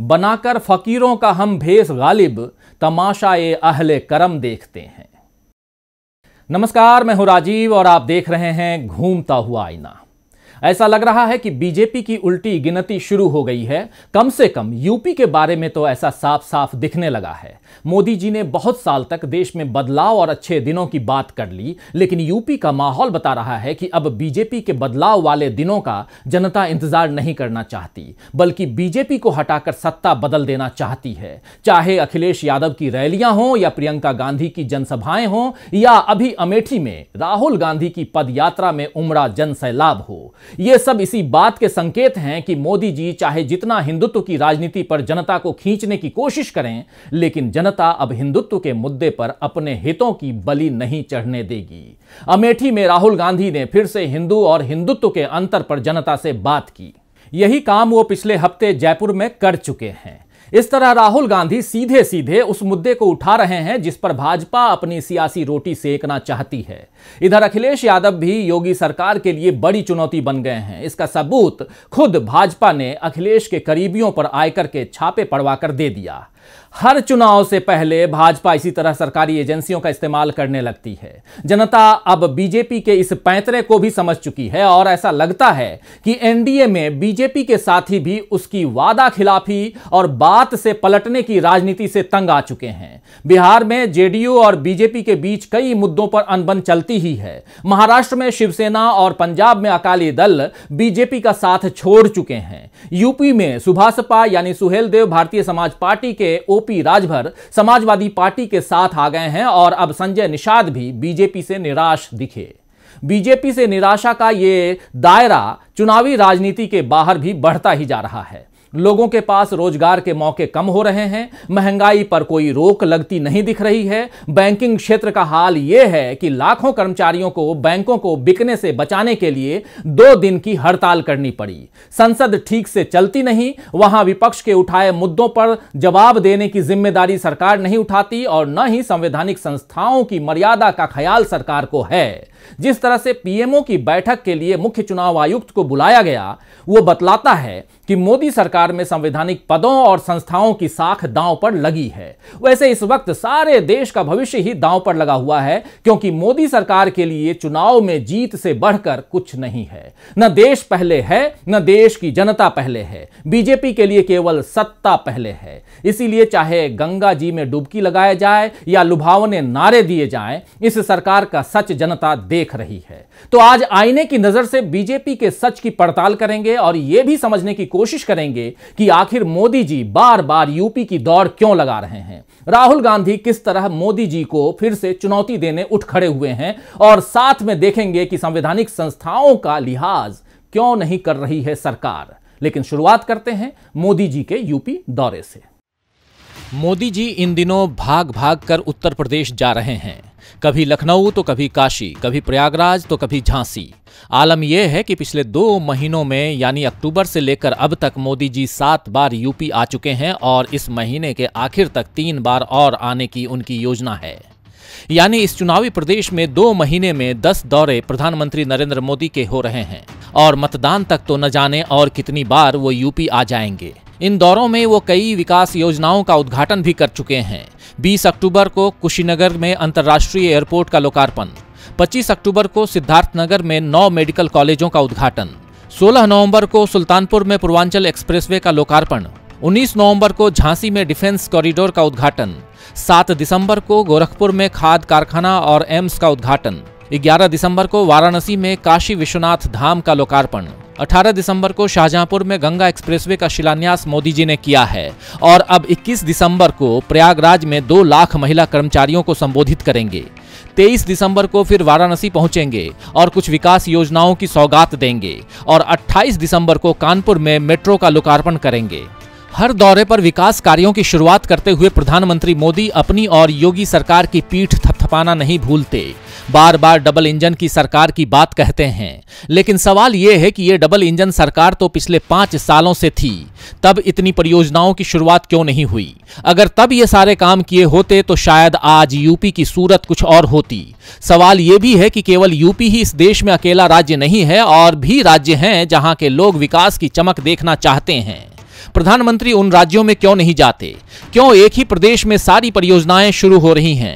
बनाकर फकीरों का हम भेस गालिब तमाशा ए अहले करम देखते हैं नमस्कार मैं हूं राजीव और आप देख रहे हैं घूमता हुआ आईना ऐसा लग रहा है कि बीजेपी की उल्टी गिनती शुरू हो गई है कम से कम यूपी के बारे में तो ऐसा साफ साफ दिखने लगा है मोदी जी ने बहुत साल तक देश में बदलाव और अच्छे दिनों की बात कर ली लेकिन यूपी का माहौल बता रहा है कि अब बीजेपी के बदलाव वाले दिनों का जनता इंतजार नहीं करना चाहती बल्कि बीजेपी को हटाकर सत्ता बदल देना चाहती है चाहे अखिलेश यादव की रैलियां हों या प्रियंका गांधी की जनसभाएं हों या अभी अमेठी में राहुल गांधी की पदयात्रा में उमड़ा जनसैलाब हो ये सब इसी बात के संकेत हैं कि मोदी जी चाहे जितना हिंदुत्व की राजनीति पर जनता को खींचने की कोशिश करें लेकिन जनता अब हिंदुत्व के मुद्दे पर अपने हितों की बलि नहीं चढ़ने देगी अमेठी में राहुल गांधी ने फिर से हिंदू और हिंदुत्व के अंतर पर जनता से बात की यही काम वो पिछले हफ्ते जयपुर में कर चुके हैं इस तरह राहुल गांधी सीधे सीधे उस मुद्दे को उठा रहे हैं जिस पर भाजपा अपनी सियासी रोटी सेकना चाहती है इधर अखिलेश यादव भी योगी सरकार के लिए बड़ी चुनौती बन गए हैं इसका सबूत खुद भाजपा ने अखिलेश के करीबियों पर आयकर के छापे पड़वाकर दे दिया हर चुनाव से पहले भाजपा इसी तरह सरकारी एजेंसियों का इस्तेमाल करने लगती है जनता अब बीजेपी के इस पैंतरे को भी समझ चुकी है और ऐसा लगता है कि एनडीए में बीजेपी के साथी भी उसकी वादा खिलाफी और बार हाथ से पलटने की राजनीति से तंग आ चुके हैं बिहार में जेडीयू और बीजेपी के बीच कई मुद्दों पर अनबन चलती ही है महाराष्ट्र में शिवसेना और पंजाब में अकाली दल बीजेपी का साथ छोड़ चुके हैं यूपी में सुभाषपा यानी सुहेल देव भारतीय समाज पार्टी के ओपी राजभर समाजवादी पार्टी के साथ आ गए हैं और अब संजय निषाद भी बीजेपी से निराश दिखे बीजेपी से निराशा का ये दायरा चुनावी राजनीति के बाहर भी बढ़ता ही जा रहा है लोगों के पास रोजगार के मौके कम हो रहे हैं महंगाई पर कोई रोक लगती नहीं दिख रही है बैंकिंग क्षेत्र का हाल यह है कि लाखों कर्मचारियों को बैंकों को बिकने से बचाने के लिए दो दिन की हड़ताल करनी पड़ी संसद ठीक से चलती नहीं वहां विपक्ष के उठाए मुद्दों पर जवाब देने की जिम्मेदारी सरकार नहीं उठाती और न ही संवैधानिक संस्थाओं की मर्यादा का ख्याल सरकार को है जिस तरह से पीएमओ की बैठक के लिए मुख्य चुनाव आयुक्त को बुलाया गया वो बतलाता है कि मोदी सरकार में संवैधानिक पदों और संस्थाओं की साख दांव पर लगी है वैसे इस वक्त सारे देश का भविष्य ही दांव पर लगा हुआ है क्योंकि मोदी सरकार के लिए चुनाव में जीत से बढ़कर कुछ नहीं है न देश पहले है न देश की जनता पहले है बीजेपी के लिए केवल सत्ता पहले है इसीलिए चाहे गंगा जी में डुबकी लगाया जाए या लुभावने नारे दिए जाए इस सरकार का सच जनता देख रही है तो आज आईने की नजर से बीजेपी के सच की पड़ताल करेंगे और यह भी समझने की कोशिश करेंगे कि आखिर मोदी जी बार बार यूपी की दौड़ क्यों लगा रहे हैं राहुल गांधी किस तरह मोदी जी को फिर से चुनौती देने उठ खड़े हुए हैं और साथ में देखेंगे कि संवैधानिक संस्थाओं का लिहाज क्यों नहीं कर रही है सरकार लेकिन शुरुआत करते हैं मोदी जी के यूपी दौरे से मोदी जी इन दिनों भाग भाग कर उत्तर प्रदेश जा रहे हैं कभी लखनऊ तो कभी काशी कभी प्रयागराज तो कभी झांसी आलम यह है कि पिछले दो महीनों में यानी अक्टूबर से लेकर अब तक मोदी जी सात बार यूपी आ चुके हैं और इस महीने के आखिर तक तीन बार और आने की उनकी योजना है यानी इस चुनावी प्रदेश में दो महीने में दस दौरे प्रधानमंत्री नरेंद्र मोदी के हो रहे हैं और मतदान तक तो न जाने और कितनी बार वो यूपी आ जाएंगे इन दौरों में वो कई विकास योजनाओं का उद्घाटन भी कर चुके हैं 20 अक्टूबर को कुशीनगर में अंतर्राष्ट्रीय एयरपोर्ट का लोकार्पण 25 अक्टूबर को सिद्धार्थनगर में नौ मेडिकल कॉलेजों का उद्घाटन 16 नवंबर को सुल्तानपुर में पूर्वांचल एक्सप्रेसवे का लोकार्पण 19 नवंबर को झांसी में डिफेंस कॉरिडोर का उद्घाटन 7 दिसंबर को गोरखपुर में खाद कारखाना और एम्स का उद्घाटन 11 दिसंबर को वाराणसी में काशी विश्वनाथ धाम का लोकार्पण 18 दिसंबर को शाहजहांपुर में गंगा एक्सप्रेसवे का शिलान्यास मोदी जी ने किया है और अब 21 दिसंबर को प्रयागराज में दो लाख महिला कर्मचारियों को संबोधित करेंगे 23 दिसंबर को फिर वाराणसी पहुंचेंगे और कुछ विकास योजनाओं की सौगात देंगे और 28 दिसंबर को कानपुर में मेट्रो का लोकार्पण करेंगे हर दौरे पर विकास कार्यों की शुरुआत करते हुए प्रधानमंत्री मोदी अपनी और योगी सरकार की पीठ थपथपाना नहीं भूलते बार बार डबल इंजन की सरकार की बात कहते हैं लेकिन सवाल यह है कि ये डबल इंजन सरकार तो पिछले पांच सालों से थी तब इतनी परियोजनाओं की शुरुआत क्यों नहीं हुई अगर तब ये सारे काम किए होते तो शायद आज यूपी की सूरत कुछ और होती सवाल यह भी है कि केवल यूपी ही इस देश में अकेला राज्य नहीं है और भी राज्य हैं जहां के लोग विकास की चमक देखना चाहते हैं प्रधानमंत्री उन राज्यों में क्यों नहीं जाते क्यों एक ही प्रदेश में सारी परियोजनाएं शुरू हो रही हैं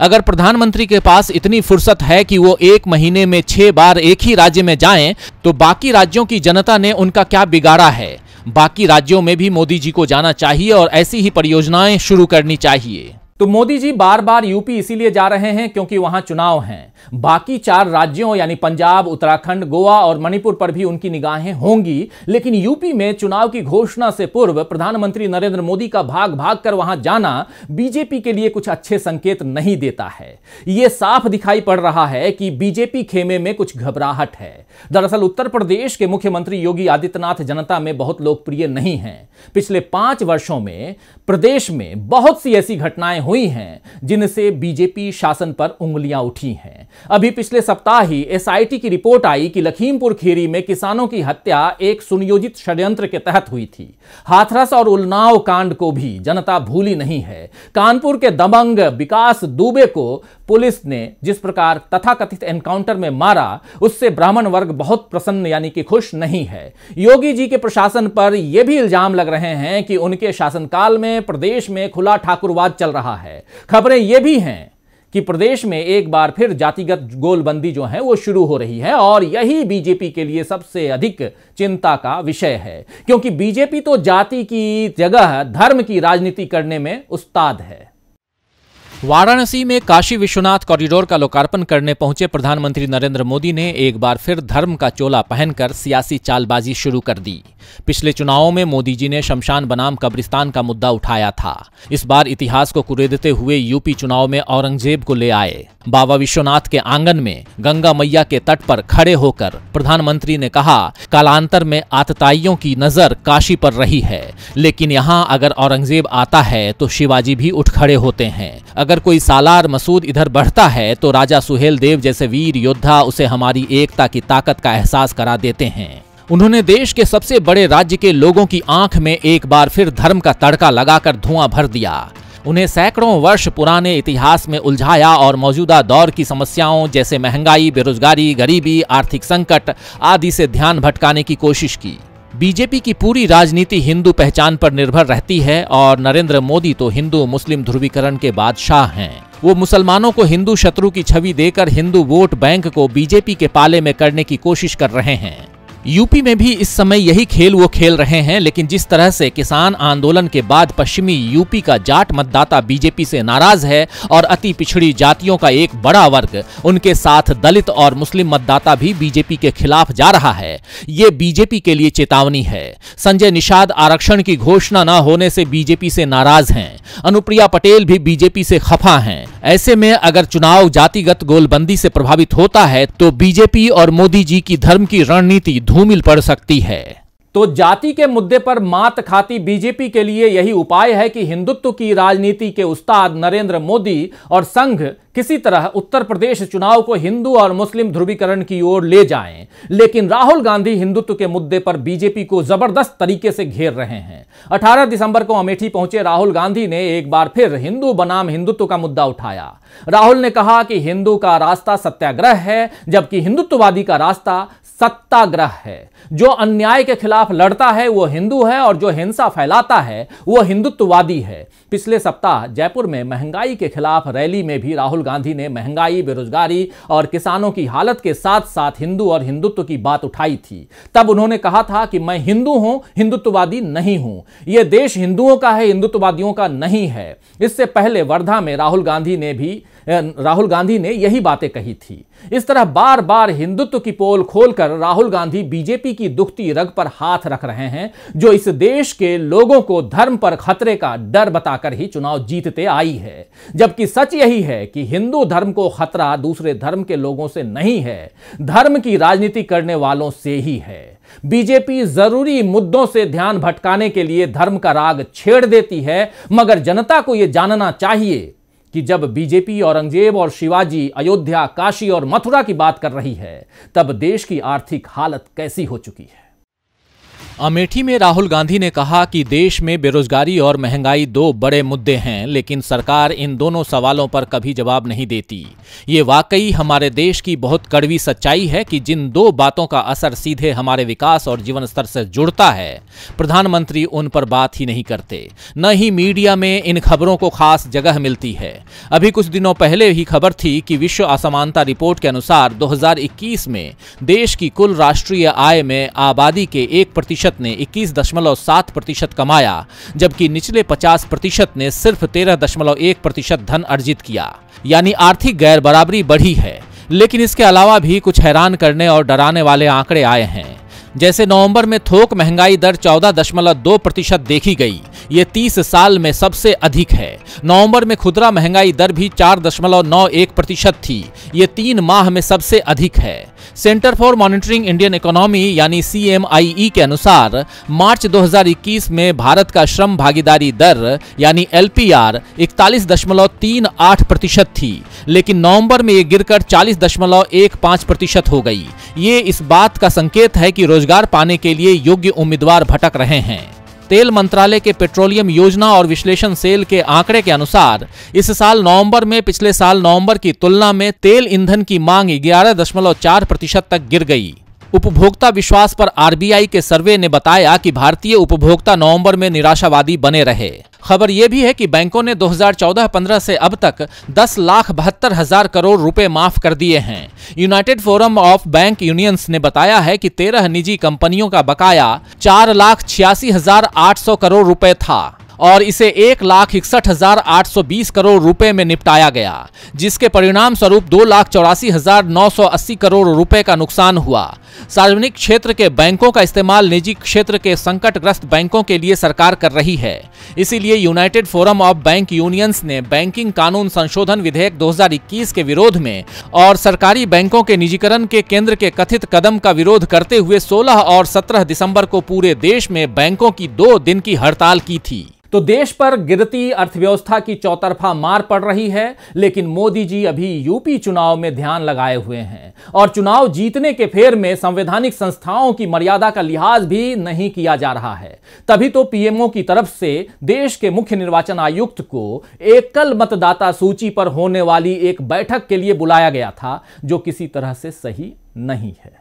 अगर प्रधानमंत्री के पास इतनी फुर्सत है कि वो एक महीने में छह बार एक ही राज्य में जाएं, तो बाकी राज्यों की जनता ने उनका क्या बिगाड़ा है बाकी राज्यों में भी मोदी जी को जाना चाहिए और ऐसी ही परियोजनाएं शुरू करनी चाहिए तो मोदी जी बार बार यूपी इसीलिए जा रहे हैं क्योंकि वहां चुनाव हैं बाकी चार राज्यों यानी पंजाब उत्तराखंड गोवा और मणिपुर पर भी उनकी निगाहें होंगी लेकिन यूपी में चुनाव की घोषणा से पूर्व प्रधानमंत्री नरेंद्र मोदी का भाग भाग कर वहां जाना बीजेपी के लिए कुछ अच्छे संकेत नहीं देता है यह साफ दिखाई पड़ रहा है कि बीजेपी खेमे में कुछ घबराहट है दरअसल उत्तर प्रदेश के मुख्यमंत्री योगी आदित्यनाथ जनता में बहुत लोकप्रिय नहीं है पिछले पांच वर्षों में प्रदेश में बहुत सी ऐसी घटनाएं हुई हैं जिनसे बीजेपी शासन पर उंगलियां उठी हैं अभी पिछले सप्ताह ही एसआईटी की रिपोर्ट आई कि लखीमपुर खीरी में किसानों की हत्या एक सुनियोजित षड्यंत्र के तहत हुई थी हाथरस और उल्नाव कांड को भी जनता भूली नहीं है कानपुर के दबंग विकास दुबे को पुलिस ने जिस प्रकार तथाकथित एनकाउंटर में मारा उससे ब्राह्मण वर्ग बहुत प्रसन्न यानी कि खुश नहीं है योगी जी के प्रशासन पर यह भी इल्जाम लग रहे हैं कि उनके शासनकाल में प्रदेश में खुला ठाकुरवाद चल रहा है खबरें यह भी हैं कि प्रदेश में एक बार फिर जातिगत गोलबंदी जो है वो शुरू हो रही है और यही बीजेपी के लिए सबसे अधिक चिंता का विषय है क्योंकि बीजेपी तो जाति की जगह धर्म की राजनीति करने में उस्ताद है वाराणसी में काशी विश्वनाथ कॉरिडोर का लोकार्पण करने पहुंचे प्रधानमंत्री नरेंद्र मोदी ने एक बार फिर धर्म का चोला पहनकर सियासी चालबाजी शुरू कर दी पिछले चुनावों में मोदी जी ने शमशान बनाम कब्रिस्तान का मुद्दा उठाया था इस बार इतिहास को कुरेदते हुए यूपी चुनाव में औरंगजेब को ले आए बाबा विश्वनाथ के आंगन में गंगा मैया के तट पर खड़े होकर प्रधानमंत्री ने कहा कालांतर में आतताइयों की नजर काशी पर रही है लेकिन यहाँ अगर औरंगजेब आता है तो शिवाजी भी उठ खड़े होते हैं अगर कोई सालार मसूद इधर बढ़ता है तो राजा सुहेल देव जैसे वीर योद्धा उसे हमारी एकता की ताकत का एहसास करा देते हैं उन्होंने देश के सबसे बड़े राज्य के लोगों की आंख में एक बार फिर धर्म का तड़का लगाकर धुआं भर दिया उन्हें सैकड़ों वर्ष पुराने इतिहास में उलझाया और मौजूदा दौर की समस्याओं जैसे महंगाई बेरोजगारी गरीबी आर्थिक संकट आदि से ध्यान भटकाने की कोशिश की बीजेपी की पूरी राजनीति हिंदू पहचान पर निर्भर रहती है और नरेंद्र मोदी तो हिंदू मुस्लिम ध्रुवीकरण के बादशाह हैं वो मुसलमानों को हिंदू शत्रु की छवि देकर हिंदू वोट बैंक को बीजेपी के पाले में करने की कोशिश कर रहे हैं यूपी में भी इस समय यही खेल वो खेल रहे हैं लेकिन जिस तरह से किसान आंदोलन के बाद पश्चिमी यूपी का जाट मतदाता बीजेपी से नाराज है और अति पिछड़ी जातियों का एक बड़ा वर्ग उनके साथ दलित और मुस्लिम मतदाता भी बीजेपी के खिलाफ जा रहा है ये बीजेपी के लिए चेतावनी है संजय निषाद आरक्षण की घोषणा न होने से बीजेपी से नाराज हैं अनुप्रिया पटेल भी बीजेपी से खफा हैं ऐसे में अगर चुनाव जातिगत गोलबंदी से प्रभावित होता है तो बीजेपी और मोदी जी की धर्म की रणनीति धूमिल पड़ सकती है तो जाति के मुद्दे पर मात खाती बीजेपी के लिए यही उपाय है कि हिंदुत्व की राजनीति के उस्ताद नरेंद्र मोदी और संघ किसी तरह उत्तर प्रदेश चुनाव को हिंदू और मुस्लिम ध्रुवीकरण की ओर ले जाएं लेकिन राहुल गांधी हिंदुत्व के मुद्दे पर बीजेपी को जबरदस्त तरीके से घेर रहे हैं 18 दिसंबर को अमेठी पहुंचे राहुल गांधी ने एक बार फिर हिंदू बनाम हिंदुत्व का मुद्दा उठाया राहुल ने कहा कि हिंदू का रास्ता सत्याग्रह है जबकि हिंदुत्ववादी का रास्ता सत्ताग्रह है जो अन्याय के खिलाफ लड़ता है वो हिंदू है और जो हिंसा फैलाता है वो हिंदुत्ववादी है पिछले सप्ताह जयपुर में महंगाई के खिलाफ रैली में भी राहुल गांधी ने महंगाई बेरोजगारी और किसानों की हालत के साथ साथ हिंदू और हिंदुत्व की बात उठाई थी तब उन्होंने कहा था कि मैं हिंदू हूं हिंदुत्ववादी नहीं हूं यह देश हिंदुओं का है हिंदुत्ववादियों का नहीं है इससे पहले वर्धा में राहुल गांधी ने भी राहुल गांधी ने यही बातें कही थी इस तरह बार बार हिंदुत्व की पोल खोलकर राहुल गांधी बीजेपी की दुखती रग पर हाथ रख रहे हैं जो इस देश के लोगों को धर्म पर खतरे का डर बताकर ही चुनाव जीतते आई है जबकि सच यही है कि हिंदू धर्म को खतरा दूसरे धर्म के लोगों से नहीं है धर्म की राजनीति करने वालों से ही है बीजेपी जरूरी मुद्दों से ध्यान भटकाने के लिए धर्म का राग छेड़ देती है मगर जनता को यह जानना चाहिए कि जब बीजेपी औरंगजेब और शिवाजी अयोध्या काशी और मथुरा की बात कर रही है तब देश की आर्थिक हालत कैसी हो चुकी है अमेठी में राहुल गांधी ने कहा कि देश में बेरोजगारी और महंगाई दो बड़े मुद्दे हैं लेकिन सरकार इन दोनों सवालों पर कभी जवाब नहीं देती ये वाकई हमारे देश की बहुत कड़वी सच्चाई है कि जिन दो बातों का असर सीधे हमारे विकास और जीवन स्तर से जुड़ता है प्रधानमंत्री उन पर बात ही नहीं करते न ही मीडिया में इन खबरों को खास जगह मिलती है अभी कुछ दिनों पहले ही खबर थी कि विश्व असमानता रिपोर्ट के अनुसार दो में देश की कुल राष्ट्रीय आय में आबादी के एक प्रतिशत प्रतिशत ने इक्कीस दशमलव सात प्रतिशत कमाया जबकि निचले पचास प्रतिशत ने सिर्फ तेरह दशमलव एक प्रतिशत धन अर्जित किया यानी आर्थिक गैर बराबरी बढ़ी है लेकिन इसके अलावा भी कुछ हैरान करने और डराने वाले आंकड़े आए हैं जैसे नवंबर में थोक महंगाई दर चौदह प्रतिशत देखी गई ये 30 साल में सबसे अधिक है नवंबर में खुदरा महंगाई दर भी 4.91 प्रतिशत थी ये तीन माह में सबसे अधिक है centre for monitoring Indian economy यानी सी e के अनुसार मार्च 2021 में भारत का श्रम भागीदारी दर यानी एलपीआर 41.38 प्रतिशत थी लेकिन नवंबर में ये गिरकर 40.15 प्रतिशत हो गई ये इस बात का संकेत है कि रोजगार पाने के लिए योग्य उम्मीदवार भटक रहे हैं तेल मंत्रालय के पेट्रोलियम योजना और विश्लेषण सेल के आंकड़े के अनुसार इस साल नवंबर में पिछले साल नवंबर की तुलना में तेल ईंधन की मांग ग्यारह दशमलव चार प्रतिशत तक गिर गई उपभोक्ता विश्वास पर आरबीआई के सर्वे ने बताया कि भारतीय उपभोक्ता नवंबर में निराशावादी बने रहे खबर ये भी है कि बैंकों ने 2014-15 से अब तक दस लाख बहत्तर हजार करोड़ रुपए माफ कर दिए हैं United Forum of Bank Unions ने बताया है कि तेरह निजी कंपनियों का बकाया चार लाख छियासी हजार आठ सौ करोड़ रुपए था और इसे एक लाख इकसठ हजार आठ सौ बीस करोड़ रुपए में निपटाया गया जिसके परिणाम स्वरूप दो लाख चौरासी हजार नौ सौ अस्सी करोड़ रुपए का नुकसान हुआ सार्वजनिक क्षेत्र के बैंकों का इस्तेमाल निजी क्षेत्र के संकटग्रस्त बैंकों के लिए सरकार कर रही है इसीलिए United Forum of Bank Unions ने बैंकिंग कानून संशोधन विधेयक 2021 के विरोध में और सरकारी बैंकों के निजीकरण के केंद्र के कथित कदम का विरोध करते हुए 16 और 17 दिसंबर को पूरे देश में बैंकों की दो दिन की हड़ताल की थी तो देश पर गिरती अर्थव्यवस्था की चौतरफा मार पड़ रही है लेकिन मोदी जी अभी यूपी चुनाव में ध्यान लगाए हुए हैं और चुनाव जीतने के फेर में संवैधानिक संस्थाओं की मर्यादा का लिहाज भी नहीं किया जा रहा है तभी तो पीएमओ की तरफ से देश के मुख्य निर्वाचन आयुक्त को एकल मतदाता सूची पर होने वाली एक बैठक के लिए बुलाया गया था जो किसी तरह से सही नहीं है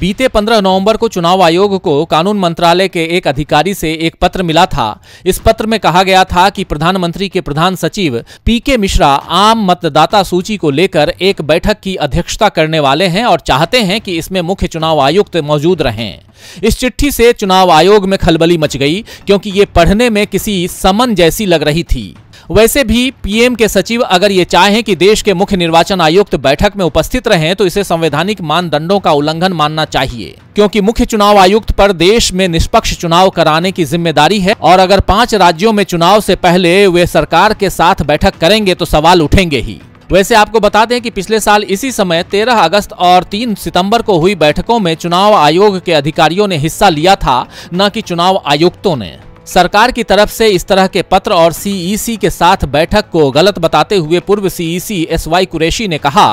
बीते 15 नवंबर को चुनाव आयोग को कानून मंत्रालय के एक अधिकारी से एक पत्र मिला था इस पत्र में कहा गया था कि प्रधानमंत्री के प्रधान सचिव पी के मिश्रा आम मतदाता सूची को लेकर एक बैठक की अध्यक्षता करने वाले हैं और चाहते हैं कि इसमें मुख्य चुनाव आयुक्त मौजूद रहें इस चिट्ठी से चुनाव आयोग में खलबली मच गई क्योंकि ये पढ़ने में किसी समन जैसी लग रही थी वैसे भी पीएम के सचिव अगर ये चाहें कि देश के मुख्य निर्वाचन आयुक्त बैठक में उपस्थित रहें तो इसे संवैधानिक मानदंडों का उल्लंघन मानना चाहिए क्योंकि मुख्य चुनाव आयुक्त पर देश में निष्पक्ष चुनाव कराने की जिम्मेदारी है और अगर पांच राज्यों में चुनाव से पहले वे सरकार के साथ बैठक करेंगे तो सवाल उठेंगे ही वैसे आपको बता दें कि पिछले साल इसी समय 13 अगस्त और 3 सितंबर को हुई बैठकों में चुनाव आयोग के अधिकारियों ने हिस्सा लिया था न कि चुनाव आयुक्तों ने सरकार की तरफ से इस तरह के पत्र और सीईसी e के साथ बैठक को गलत बताते हुए पूर्व सीईसी एस वाई कुरैशी ने कहा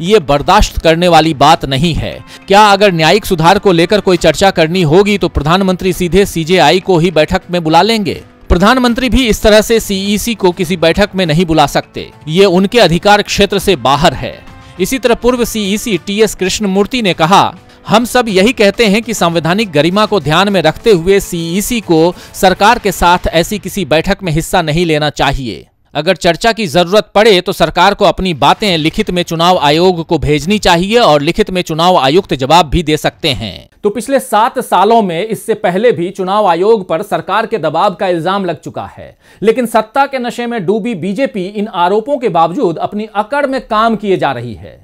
ये बर्दाश्त करने वाली बात नहीं है क्या अगर न्यायिक सुधार को लेकर कोई चर्चा करनी होगी तो प्रधानमंत्री सीधे सीजेआई को ही बैठक में बुला लेंगे प्रधानमंत्री भी इस तरह से सीईसी e को किसी बैठक में नहीं बुला सकते ये उनके अधिकार क्षेत्र से बाहर है इसी तरह पूर्व सीईसी टी एस कृष्णमूर्ति ने कहा हम सब यही कहते हैं कि संवैधानिक गरिमा को ध्यान में रखते हुए सीईसी e को सरकार के साथ ऐसी किसी बैठक में हिस्सा नहीं लेना चाहिए अगर चर्चा की जरूरत पड़े तो सरकार को अपनी बातें लिखित में चुनाव आयोग को भेजनी चाहिए और लिखित में चुनाव आयुक्त जवाब भी दे सकते हैं तो पिछले सात सालों में इससे पहले भी चुनाव आयोग पर सरकार के दबाव का इल्जाम लग चुका है लेकिन सत्ता के नशे में डूबी बीजेपी इन आरोपों के बावजूद अपनी अकड़ में काम किए जा रही है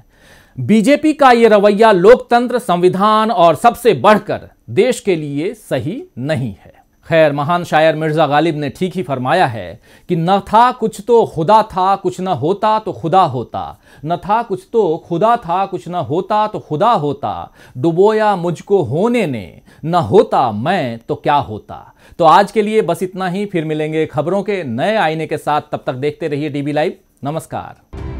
बीजेपी का ये रवैया लोकतंत्र संविधान और सबसे बढ़कर देश के लिए सही नहीं है खैर महान शायर मिर्ज़ा गालिब ने ठीक ही फरमाया है कि न था कुछ तो खुदा था कुछ न होता तो खुदा होता न था कुछ तो खुदा था कुछ न होता तो खुदा होता डुबोया मुझको होने ने न होता मैं तो क्या होता तो आज के लिए बस इतना ही फिर मिलेंगे खबरों के नए आईने के साथ तब तक देखते रहिए डीबी लाइव नमस्कार